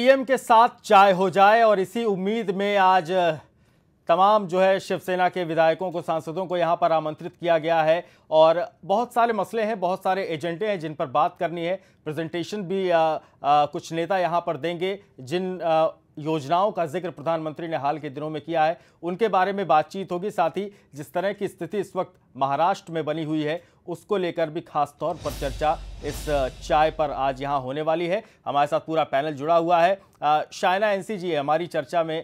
PM के साथ चाय हो जाए और इसी उम्मीद में आज तमाम जो है शिवसेना के विधायकों को सांसदों को यहाँ पर आमंत्रित किया गया है और बहुत सारे मसले हैं बहुत सारे एजेंडे हैं जिन पर बात करनी है प्रेजेंटेशन भी आ, आ, कुछ नेता यहाँ पर देंगे जिन आ, योजनाओं का जिक्र प्रधानमंत्री ने हाल के दिनों में किया है उनके बारे में बातचीत होगी साथ ही जिस तरह की स्थिति इस वक्त महाराष्ट्र में बनी हुई है उसको लेकर भी खास तौर पर चर्चा इस चाय पर आज यहाँ होने वाली है हमारे साथ पूरा पैनल जुड़ा हुआ है शायना एन जी हमारी चर्चा में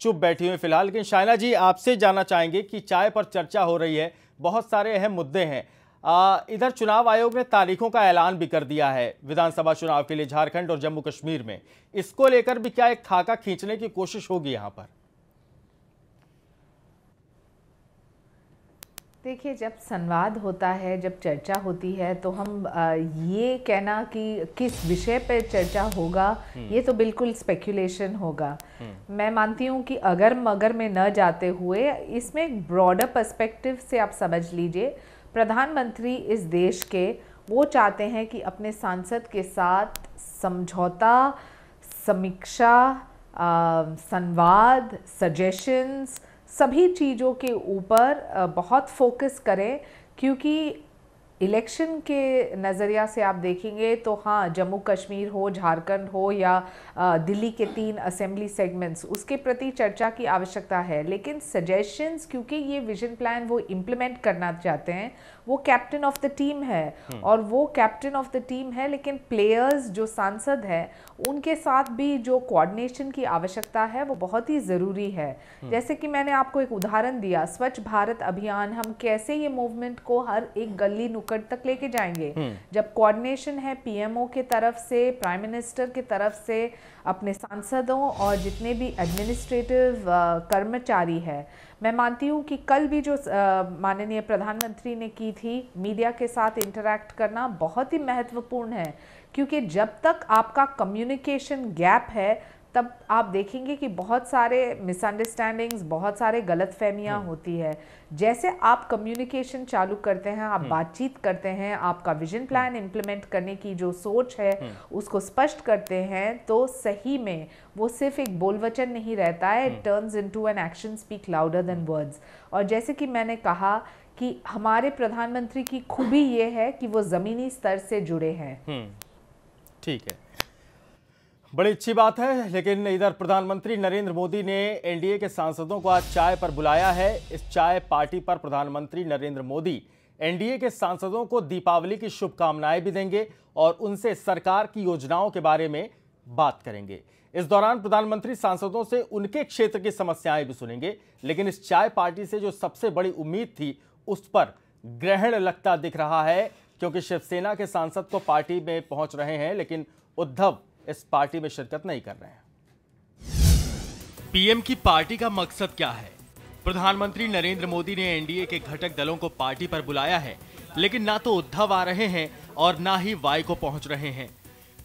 चुप बैठी हुई फिलहाल लेकिन शायना जी आपसे जानना चाहेंगे कि चाय पर चर्चा हो रही है बहुत सारे अहम मुद्दे हैं इधर चुनाव आयोग ने तारीखों का ऐलान भी कर दिया है विधानसभा चुनाव के लिए झारखंड और जम्मू कश्मीर में इसको लेकर भी क्या एक खाका खींचने की कोशिश होगी यहाँ पर देखिए जब संवाद होता है जब चर्चा होती है तो हम ये कहना कि किस विषय पर चर्चा होगा हम्म। ये तो बिल्कुल स्पेक्युलेशन होगा हम्म। मैं मानती हूँ कि अगर मगर में न जाते हुए इसमें एक ब्रॉडर पर्सपेक्टिव से आप समझ लीजिए प्रधानमंत्री इस देश के वो चाहते हैं कि अपने सांसद के साथ समझौता समीक्षा संवाद सजेशंस सभी चीज़ों के ऊपर बहुत फोकस करें क्योंकि इलेक्शन के नज़रिया से आप देखेंगे तो हाँ जम्मू कश्मीर हो झारखंड हो या दिल्ली के तीन असेंबली सेगमेंट्स उसके प्रति चर्चा की आवश्यकता है लेकिन सजेशंस क्योंकि ये विजन प्लान वो इम्प्लीमेंट करना चाहते हैं वो कैप्टन ऑफ द टीम है हम्म। और वो कैप्टन ऑफ द टीम है लेकिन प्लेयर्स जो सांसद हैं उनके साथ भी जो कोऑर्डिनेशन की आवश्यकता है वो बहुत ही ज़रूरी है हम्म। जैसे कि मैंने आपको एक उदाहरण दिया स्वच्छ भारत अभियान हम कैसे ये मूवमेंट को हर एक गली नुकट तक लेके जाएंगे हम्म। जब कोऑर्डिनेशन है पीएमओ के तरफ से प्राइम मिनिस्टर के तरफ से अपने सांसदों और जितने भी एडमिनिस्ट्रेटिव uh, कर्मचारी है मैं मानती हूँ कि कल भी जो uh, माननीय प्रधानमंत्री ने की थी मीडिया के साथ इंटरेक्ट करना बहुत ही महत्वपूर्ण है क्योंकि जब तक आपका कम्युनिकेशन गैप है तब आप देखेंगे कि बहुत सारे मिसअंडरस्टैंडिंग्स बहुत सारे गलत फहमियाँ हम्म। होती है जैसे आप कम्युनिकेशन चालू करते हैं आप हम्म। बातचीत करते हैं आपका विजन प्लान इम्प्लीमेंट करने की जो सोच है हम्म। उसको स्पष्ट करते हैं तो सही में वो सिर्फ एक बोलवचन नहीं रहता है turns into an action speak louder than words और जैसे कि मैंने कहा कि हमारे प्रधानमंत्री की खूबी ये है कि वो ज़मीनी स्तर से जुड़े हैं ठीक है बड़ी अच्छी बात है लेकिन इधर प्रधानमंत्री नरेंद्र मोदी ने एनडीए के सांसदों को आज चाय पर बुलाया है इस चाय पार्टी पर प्रधानमंत्री नरेंद्र मोदी एनडीए के सांसदों को दीपावली की शुभकामनाएं भी देंगे और उनसे सरकार की योजनाओं के बारे में बात करेंगे इस दौरान प्रधानमंत्री सांसदों से उनके क्षेत्र की समस्याएं भी सुनेंगे लेकिन इस चाय पार्टी से जो सबसे बड़ी उम्मीद थी उस पर ग्रहण लगता दिख रहा है क्योंकि शिवसेना के सांसद तो पार्टी में पहुंच रहे हैं लेकिन उद्धव इस पार्टी में शिरकत नहीं कर रहे हैं पीएम की पार्टी का मकसद क्या है प्रधानमंत्री नरेंद्र मोदी ने एनडीए के घटक दलों को पार्टी पर बुलाया है लेकिन ना तो उद्धव आ रहे हैं और ना ही वाई को पहुंच रहे हैं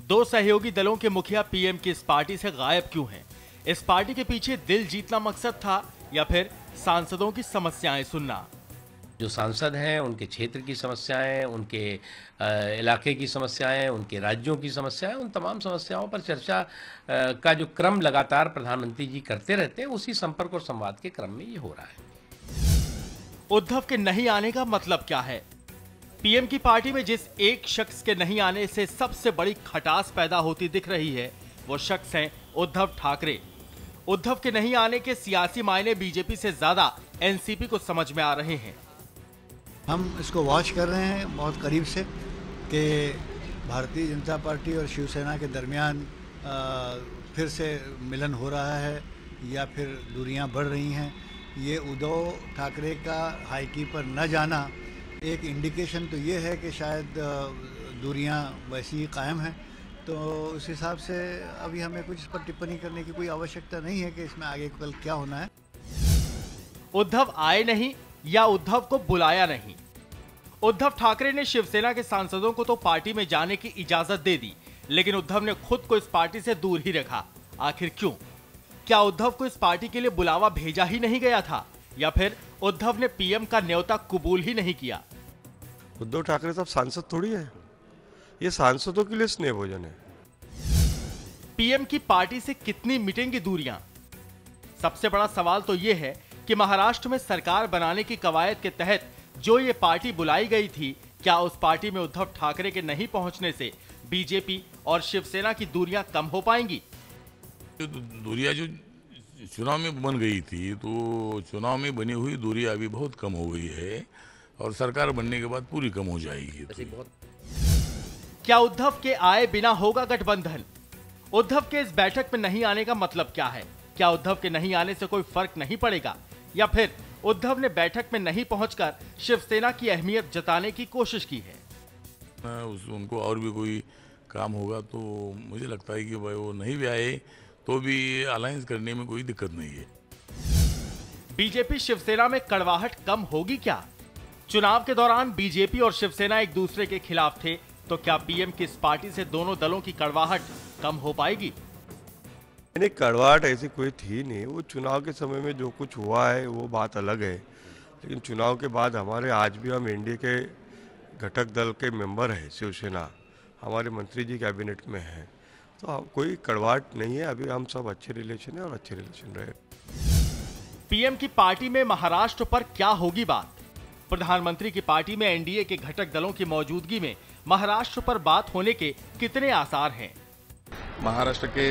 दो सहयोगी दलों के मुखिया पीएम की इस पार्टी से गायब क्यों हैं? इस पार्टी के पीछे दिल जीतना मकसद था या फिर सांसदों की समस्याएं सुनना जो सांसद हैं उनके क्षेत्र की समस्याएं उनके इलाके की समस्याएं उनके राज्यों की समस्याएं उन तमाम समस्याओं पर चर्चा का जो क्रम लगातार प्रधानमंत्री जी करते रहते हैं उसी संपर्क और संवाद के क्रम में ये हो रहा है उद्धव के नहीं आने का मतलब क्या है पीएम की पार्टी में जिस एक शख्स के नहीं आने से सबसे बड़ी खटास पैदा होती दिख रही है वो शख्स हैं उद्धव ठाकरे उद्धव के नहीं आने के सियासी मायने बीजेपी से ज्यादा एनसीपी को समझ में आ रहे हैं हम इसको वॉच कर रहे हैं बहुत करीब से कि भारतीय जनता पार्टी और शिवसेना के दरमियान फिर से मिलन हो रहा है या फिर दूरियां बढ़ रही हैं ये उद्धव ठाकरे का हाईकी पर न जाना एक इंडिकेशन तो ये है कि शायद दूरियां वैसी ही कायम हैं तो उस हिसाब से अभी हमें कुछ इस पर टिप्पणी करने की कोई आवश्यकता नहीं है कि इसमें आगे कल क्या होना है उद्धव आए नहीं या उद्धव को बुलाया नहीं उद्धव ठाकरे ने शिवसेना के सांसदों को तो पार्टी में जाने की इजाजत दे दी लेकिन उद्धव ने खुद को इस पार्टी से दूर ही रखा आखिर क्यों क्या उद्धव को इस पार्टी के लिए बुलावा भेजा ही नहीं गया था या फिर उद्धव ने पीएम का न्योता कबूल ही नहीं किया उद्धव ठाकरे साहब सांसद थोड़ी है ये सांसदों के लिए स्नेह भोजन है पीएम की पार्टी से कितनी मिटेंगी दूरियां सबसे बड़ा सवाल तो यह है कि महाराष्ट्र में सरकार बनाने की कवायद के तहत जो ये पार्टी बुलाई गई थी क्या उस पार्टी में उद्धव ठाकरे के नहीं पहुंचने से बीजेपी और शिवसेना की दूरियां कम हो पाएंगी तो दूरिया जो चुनाव में बन गई थी तो चुनाव में बनी हुई दूरिया अभी बहुत कम हो गई है और सरकार बनने के बाद पूरी कम हो जाएगी तो। क्या उद्धव के आए बिना होगा गठबंधन उद्धव के इस बैठक में नहीं आने का मतलब क्या है क्या उद्धव के नहीं आने से कोई फर्क नहीं पड़ेगा या फिर उद्धव ने बैठक में नहीं पहुंचकर शिवसेना की अहमियत जताने की कोशिश की है उस, उनको और भी कोई काम होगा तो मुझे लगता है कि भाई वो नहीं भी आए तो भी अलायंस करने में कोई दिक्कत नहीं है बीजेपी शिवसेना में कड़वाहट कम होगी क्या चुनाव के दौरान बीजेपी और शिवसेना एक दूसरे के खिलाफ थे तो क्या पीएम किस पार्टी से दोनों दलों की कड़वाहट कम हो पाएगी नहीं कड़वाहट ऐसी कोई थी नहीं वो चुनाव के समय में जो कुछ हुआ है वो बात अलग है लेकिन चुनाव के बाद हमारे आज भी हम एनडीए के घटक दल के मेंबर हैं शिवसेना हमारे मंत्री जी कैबिनेट में हैं तो हाँ, कोई कड़वाहट नहीं है अभी हम सब अच्छे रिलेशन है और अच्छे रिलेशन रहे पीएम की पार्टी में महाराष्ट्र पर क्या होगी बात प्रधानमंत्री की पार्टी में एनडीए के घटक दलों की मौजूदगी में महाराष्ट्र पर बात होने के कितने आसार हैं महाराष्ट्र के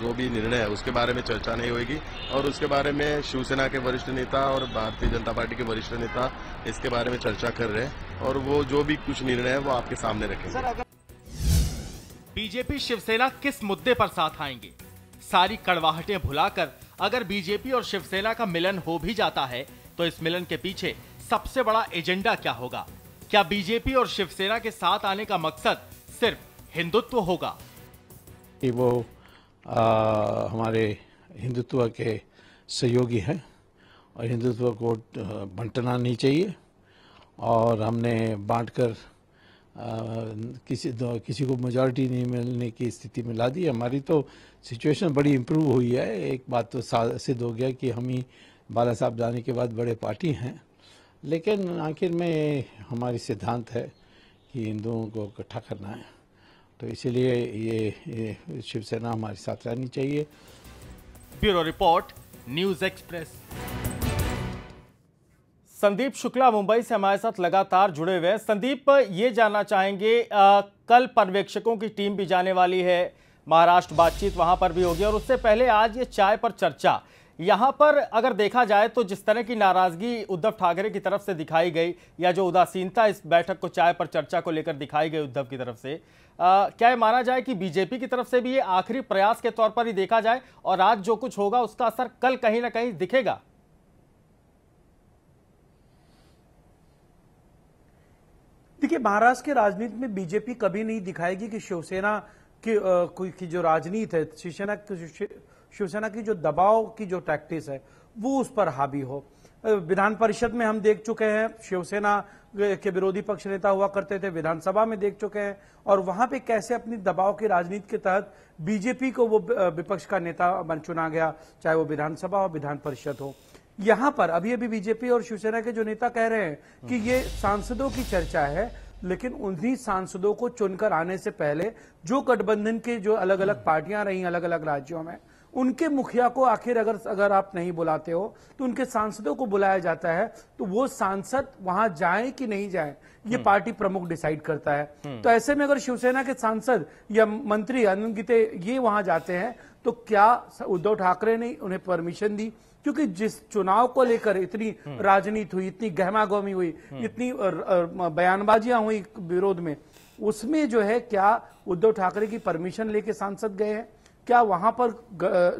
जो भी निर्णय है उसके बारे में चर्चा नहीं होगी और उसके बारे में शिवसेना के वरिष्ठ नेता और भारतीय जनता पार्टी के वरिष्ठ नेता इसके बारे में चर्चा कर रहे हैं और वो जो भी कुछ निर्णय है वो आपके सामने रखेंगे बीजेपी शिवसेना किस मुद्दे पर साथ आएंगे सारी कड़वाहटें भुलाकर अगर बीजेपी और शिवसेना का मिलन हो भी जाता है तो इस मिलन के पीछे सबसे बड़ा एजेंडा क्या होगा क्या बीजेपी और शिवसेना के साथ आने का मकसद सिर्फ हिंदुत्व होगा कि वो आ, हमारे हिंदुत्व के सहयोगी हैं और हिंदुत्व को बंटना नहीं चाहिए और हमने बांटकर कर किसी किसी को मेजॉरिटी नहीं मिलने की स्थिति में ला दी हमारी तो सिचुएशन बड़ी इम्प्रूव हुई है एक बात तो सिद्ध हो गया कि हम ही बाला साहब जाने के बाद बड़े पार्टी हैं लेकिन आखिर में हमारी सिद्धांत है कि हिंदुओं को इकट्ठा करना है तो इसीलिए ये, ये शिवसेना हमारे साथ रहनी चाहिए bureau report news express Sandeep Shukla Mumbai से हमारे साथ लगातार जुड़े हुए हैं संदीप ये जानना चाहेंगे आ, कल पर्यवेक्षकों की टीम भी जाने वाली है महाराष्ट्र बातचीत वहां पर भी होगी और उससे पहले आज ये चाय पर चर्चा यहाँ पर अगर देखा जाए तो जिस तरह की नाराजगी उद्धव ठाकरे की तरफ से दिखाई गई या जो उदासीनता इस बैठक को चाय पर चर्चा को लेकर दिखाई गई उद्धव की तरफ से आ, क्या ये माना जाए कि बीजेपी की तरफ से भी ये आखिरी प्रयास के तौर पर ही देखा जाए और आज जो कुछ होगा उसका असर कल कहीं ना कहीं दिखेगा देखिए महाराष्ट्र के राजनीति में बीजेपी कभी नहीं दिखाएगी कि शिवसेना की, की जो राजनीति है शिवसेना शिवसेना की जो दबाव की जो टैक्टिस है वो उस पर हावी हो विधान परिषद में हम देख चुके हैं शिवसेना के विरोधी पक्ष नेता हुआ करते थे विधानसभा में देख चुके हैं और वहां पे कैसे अपनी दबाव की राजनीति के तहत बीजेपी को वो विपक्ष का नेता बन चुना गया चाहे वो विधानसभा हो विधान परिषद हो यहां पर अभी अभी बीजेपी और शिवसेना के जो नेता कह रहे हैं कि ये सांसदों की चर्चा है लेकिन उन्हीं सांसदों को चुनकर आने से पहले जो गठबंधन के जो अलग अलग हम्म। पार्टियां रही अलग अलग राज्यों में उनके मुखिया को आखिर अगर अगर आप नहीं बुलाते हो तो उनके सांसदों को बुलाया जाता है तो वो सांसद वहां जाए कि नहीं जाए ये हम्म। पार्टी प्रमुख डिसाइड करता है हम्म। तो ऐसे में अगर शिवसेना के सांसद या मंत्री आनंद गीते ये वहां जाते हैं तो क्या उद्धव ठाकरे ने उन्हें परमिशन दी क्योंकि जिस चुनाव को लेकर इतनी हम्म। राजनीति हुई इतनी गहमागहमी हुई इतनी बयानबाजियां हुई विरोध में उसमें जो है क्या उद्धव ठाकरे की परमिशन लेके सांसद गए हैं क्या वहां पर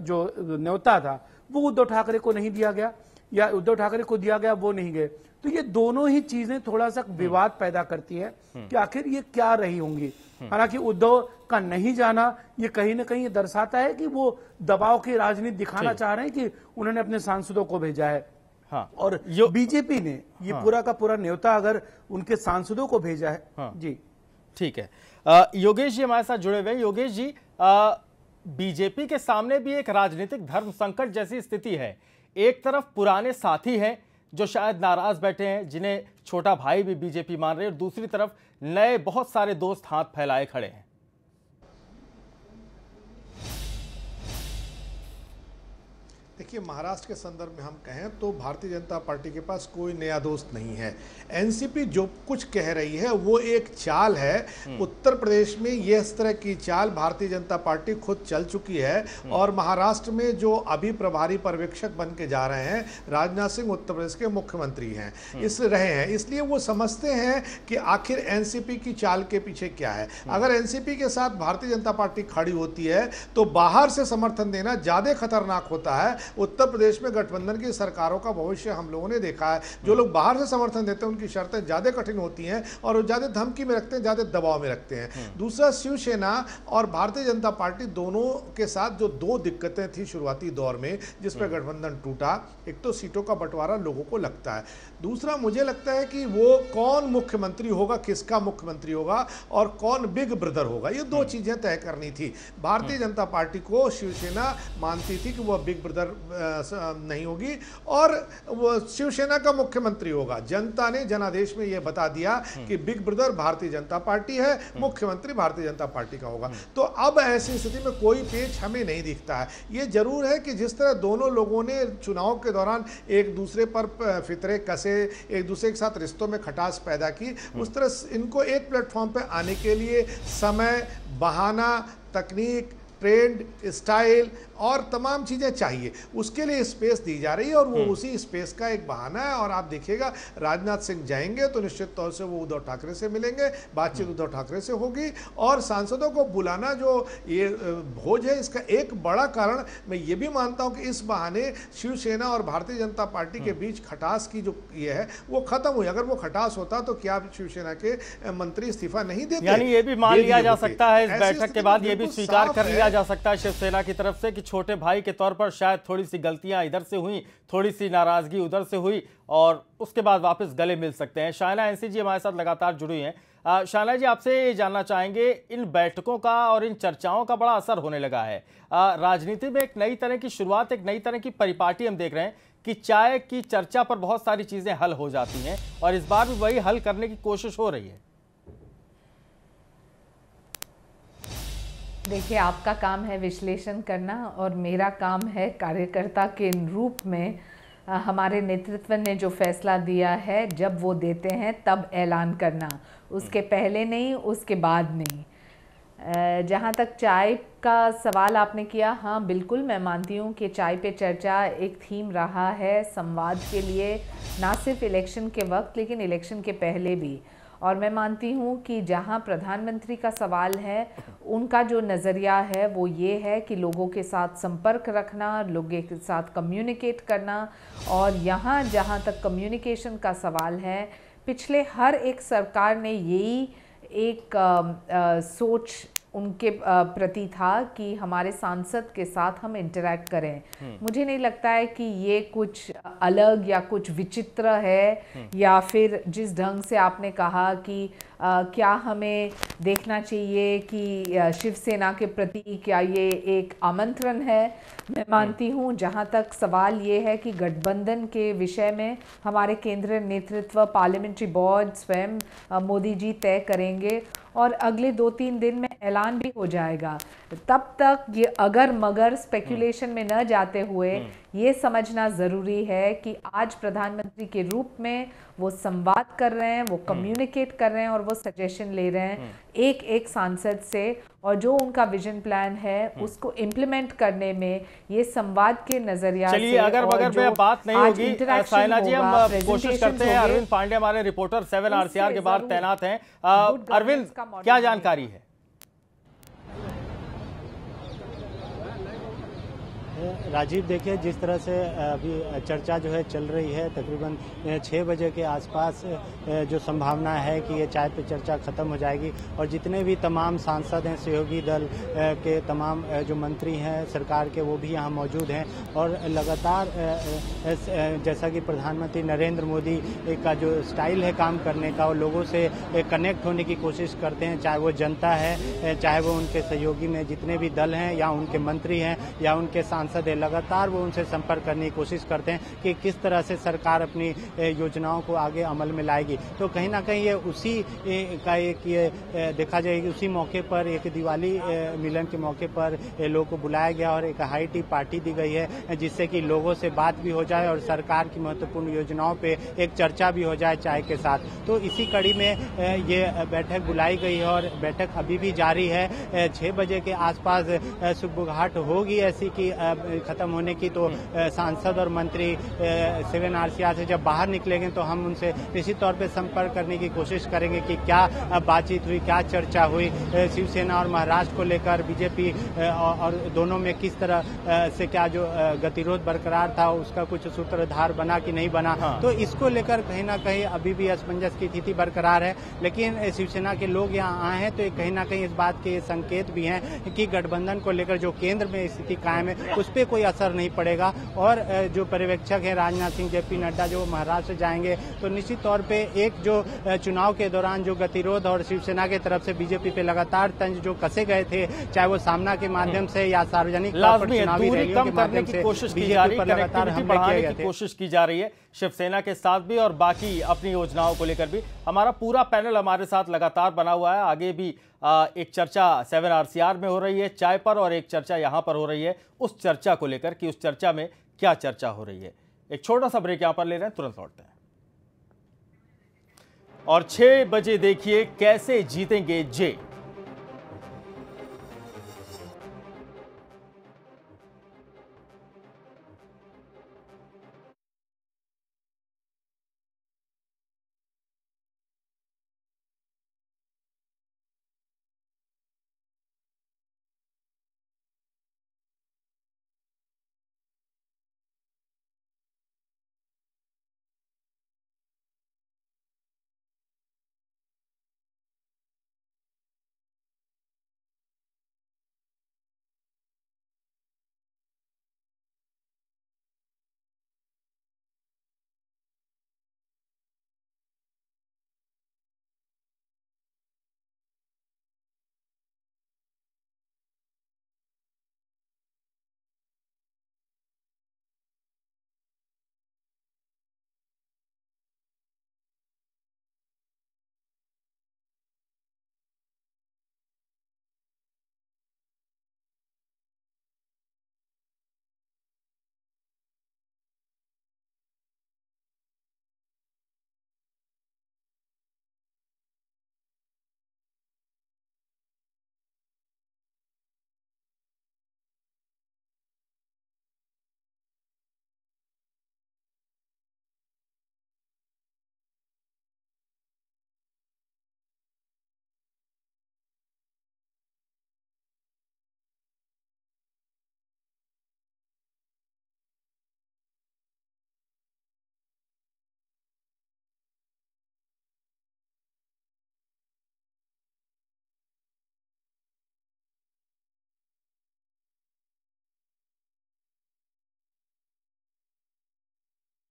जो न्योता था वो उद्धव ठाकरे को नहीं दिया गया या उद्धव ठाकरे को दिया गया वो नहीं गए तो ये दोनों ही चीजें थोड़ा सा विवाद पैदा करती है कि आखिर ये क्या रही होंगी हालांकि उद्धव का नहीं जाना ये कहीं ना कहीं दर्शाता है कि वो दबाव की राजनीति दिखाना चाह रहे हैं कि उन्होंने अपने सांसदों को भेजा है हाँ, और बीजेपी ने ये हाँ, पूरा का पूरा न्योता अगर उनके सांसदों को भेजा है हाँ, जी ठीक है आ, योगेश जी हमारे साथ जुड़े हुए योगेश जी आ, बीजेपी के सामने भी एक राजनीतिक धर्म संकट जैसी स्थिति है एक तरफ पुराने साथी हैं जो शायद नाराज बैठे हैं जिन्हें छोटा भाई भी बीजेपी मान रहे और दूसरी तरफ नए बहुत सारे दोस्त हाथ फैलाए खड़े हैं देखिए महाराष्ट्र के संदर्भ में हम कहें तो भारतीय जनता पार्टी के पास कोई नया दोस्त नहीं है एनसीपी जो कुछ कह रही है वो एक चाल है हम्म। उत्तर प्रदेश में ये इस तरह की चाल भारतीय जनता पार्टी खुद चल चुकी है हम्म। और महाराष्ट्र में जो अभी प्रभारी पर्यवेक्षक बन के जा रहे हैं राजनाथ सिंह उत्तर प्रदेश के मुख्यमंत्री हैं हम्म। इस रहे हैं इसलिए वो समझते हैं कि आखिर एन की चाल के पीछे क्या है अगर एन के साथ भारतीय जनता पार्टी खड़ी होती है तो बाहर से समर्थन देना ज़्यादा खतरनाक होता है उत्तर प्रदेश में गठबंधन की सरकारों का भविष्य हम लोगों ने देखा है जो लोग बाहर से समर्थन देते हैं उनकी शर्तें ज़्यादा कठिन होती हैं और ज़्यादा धमकी में रखते हैं ज़्यादा दबाव में रखते हैं हम्म। दूसरा शिवसेना और भारतीय जनता पार्टी दोनों के साथ जो दो दिक्कतें थी शुरुआती दौर में जिस पर हम्म। गठबंधन टूटा एक तो सीटों का बंटवारा लोगों को लगता है दूसरा मुझे लगता है कि वो कौन मुख्यमंत्री होगा किसका मुख्यमंत्री होगा और कौन बिग ब्रदर होगा ये दो हम्म। चीज़ें तय करनी थी भारतीय जनता पार्टी को शिवसेना मानती थी कि वह बिग ब्रदर नहीं होगी और वो शिवसेना का मुख्यमंत्री होगा जनता ने जनादेश में यह बता दिया कि हम्म। बिग ब्रदर भारतीय जनता पार्टी है हम्म। मुख्यमंत्री भारतीय जनता पार्टी का होगा हम्म। तो अब ऐसी स्थिति में कोई पेच हमें नहीं दिखता है ये जरूर है कि जिस तरह दोनों लोगों ने चुनाव के दौरान एक दूसरे पर फितरे कसे एक दूसरे के साथ रिश्तों में खटास पैदा की उस तरह इनको एक प्लेटफॉर्म पर आने के लिए समय बहाना तकनीक ट्रेंड स्टाइल और तमाम चीज़ें चाहिए उसके लिए स्पेस दी जा रही है और वो हम्म। उसी स्पेस का एक बहाना है और आप देखिएगा राजनाथ सिंह जाएंगे तो निश्चित तौर से वो उद्धव ठाकरे से मिलेंगे बातचीत हम्म। उद्धव ठाकरे से होगी और सांसदों को बुलाना जो ये भोज है इसका एक बड़ा कारण मैं ये भी मानता हूँ कि इस बहाने शिवसेना और भारतीय जनता पार्टी के हम्म। बीच खटास की जो ये है वो खत्म हुई अगर वो खटास होता तो क्या शिवसेना के मंत्री इस्तीफा नहीं देते यानी ये भी मान लिया जा सकता है इस बैठक के बाद तो ये भी स्वीकार कर लिया किया जा सकता है शिवसेना की तरफ से कि छोटे भाई के तौर पर शायद थोड़ी सी गलतियां इधर से हुई थोड़ी सी नाराजगी उधर से हुई और उसके बाद वापस गले मिल सकते हैं शायना एनसी जी हमारे साथ लगातार जुड़ी हैं शायना जी आपसे ये जानना चाहेंगे इन बैठकों का और इन चर्चाओं का बड़ा असर होने लगा है राजनीति में एक नई तरह की शुरुआत एक नई तरह की परिपाटी हम देख रहे हैं कि चाय की चर्चा पर बहुत सारी चीज़ें हल हो जाती हैं और इस बार भी वही हल करने की कोशिश हो रही है देखिए आपका काम है विश्लेषण करना और मेरा काम है कार्यकर्ता के रूप में हमारे नेतृत्व ने जो फैसला दिया है जब वो देते हैं तब ऐलान करना उसके पहले नहीं उसके बाद नहीं जहाँ तक चाय का सवाल आपने किया हाँ बिल्कुल मैं मानती हूँ कि चाय पे चर्चा एक थीम रहा है संवाद के लिए ना सिर्फ इलेक्शन के वक्त लेकिन इलेक्शन के पहले भी और मैं मानती हूँ कि जहाँ प्रधानमंत्री का सवाल है उनका जो नज़रिया है वो ये है कि लोगों के साथ संपर्क रखना लोगों के साथ कम्युनिकेट करना और यहाँ जहाँ तक कम्युनिकेशन का सवाल है पिछले हर एक सरकार ने यही एक आ, आ, सोच उनके प्रति था कि हमारे सांसद के साथ हम इंटरेक्ट करें हम्म। मुझे नहीं लगता है कि ये कुछ अलग या कुछ विचित्र है हम्म। या फिर जिस ढंग से आपने कहा कि आ, क्या हमें देखना चाहिए कि शिवसेना के प्रति क्या ये एक आमंत्रण है मैं हम्म। मानती हूँ जहाँ तक सवाल ये है कि गठबंधन के विषय में हमारे केंद्रीय नेतृत्व पार्लियामेंट्री बोर्ड स्वयं मोदी जी तय करेंगे और अगले दो तीन दिन में ऐलान भी हो जाएगा तब तक ये अगर मगर स्पेकुलेशन में न जाते हुए हम्म। ये समझना ज़रूरी है कि आज प्रधानमंत्री के रूप में वो संवाद कर रहे हैं वो कम्युनिकेट हम्म। कर रहे हैं और वो सजेशन ले रहे हैं हम्म। एक एक सांसद से और जो उनका विजन प्लान है उसको इम्प्लीमेंट करने में ये संवाद के नजरिया चलिए अगर मगर में बात नहीं होगी साइना जी हम कोशिश करते हैं अरविंद पांडे हमारे रिपोर्टर सेवन आरसीआर के बाहर तैनात हैं अरविंद क्या जानकारी है राजीव देखिए जिस तरह से अभी चर्चा जो है चल रही है तकरीबन छः बजे के आसपास जो संभावना है कि ये चाय पे चर्चा खत्म हो जाएगी और जितने भी तमाम सांसद हैं सहयोगी दल के तमाम जो मंत्री हैं सरकार के वो भी यहाँ मौजूद हैं और लगातार जैसा कि प्रधानमंत्री नरेंद्र मोदी का जो स्टाइल है काम करने का और लोगों से कनेक्ट होने की कोशिश करते हैं चाहे वो जनता है चाहे वो उनके सहयोगी में जितने भी दल हैं या उनके मंत्री हैं या उनके सांसद सांसद है लगातार वो उनसे संपर्क करने की कोशिश करते हैं कि किस तरह से सरकार अपनी योजनाओं को आगे अमल में लाएगी तो कहीं ना कहीं ये उसी का एक ये देखा जाएगी उसी मौके पर एक दिवाली मिलन के मौके पर लोगों को बुलाया गया और एक हाई टी पार्टी दी गई है जिससे कि लोगों से बात भी हो जाए और सरकार की महत्वपूर्ण योजनाओं पर एक चर्चा भी हो जाए चाय के साथ तो इसी कड़ी में ये बैठक बुलाई गई है और बैठक अभी भी जारी है छह बजे के आसपास घाट होगी ऐसी कि खत्म होने की तो हम्म। सांसद और मंत्री सेवन आरसीआर से जब बाहर निकलेंगे तो हम उनसे निश्चित तौर पर संपर्क करने की कोशिश करेंगे कि क्या बातचीत हुई क्या चर्चा हुई शिवसेना और महाराष्ट्र को लेकर बीजेपी और दोनों में किस तरह से क्या जो गतिरोध बरकरार था उसका कुछ सूत्रधार बना कि नहीं बना हाँ। तो इसको लेकर कहीं ना कहीं अभी भी असमंजस की स्थिति बरकरार है लेकिन शिवसेना के लोग यहाँ आए हैं तो कहीं ना कहीं इस बात के संकेत भी हैं कि गठबंधन को लेकर जो केंद्र में स्थिति कायम है उस उस पर कोई असर नहीं पड़ेगा और जो पर्यवेक्षक हैं राजनाथ सिंह जेपी नड्डा जो महाराष्ट्र जाएंगे तो निश्चित तौर पर एक जो चुनाव के दौरान जो गतिरोध और शिवसेना के तरफ से बीजेपी पे लगातार तंज जो कसे गए थे चाहे वो सामना के माध्यम से या सार्वजनिक चुनावी रैलियों के माध्यम से बीजेपी पर लगातार हमले किए गए थे कोशिश की जा रही है शिवसेना के साथ भी और बाकी अपनी योजनाओं को लेकर भी हमारा पूरा पैनल हमारे साथ लगातार बना हुआ है आगे भी एक चर्चा सेवन आरसीआर में हो रही है चाय पर और एक चर्चा यहाँ पर हो रही है उस चर्चा को लेकर कि उस चर्चा में क्या चर्चा हो रही है एक छोटा सा ब्रेक यहाँ पर ले रहे हैं तुरंत लौटते हैं और छह बजे देखिए कैसे जीतेंगे जे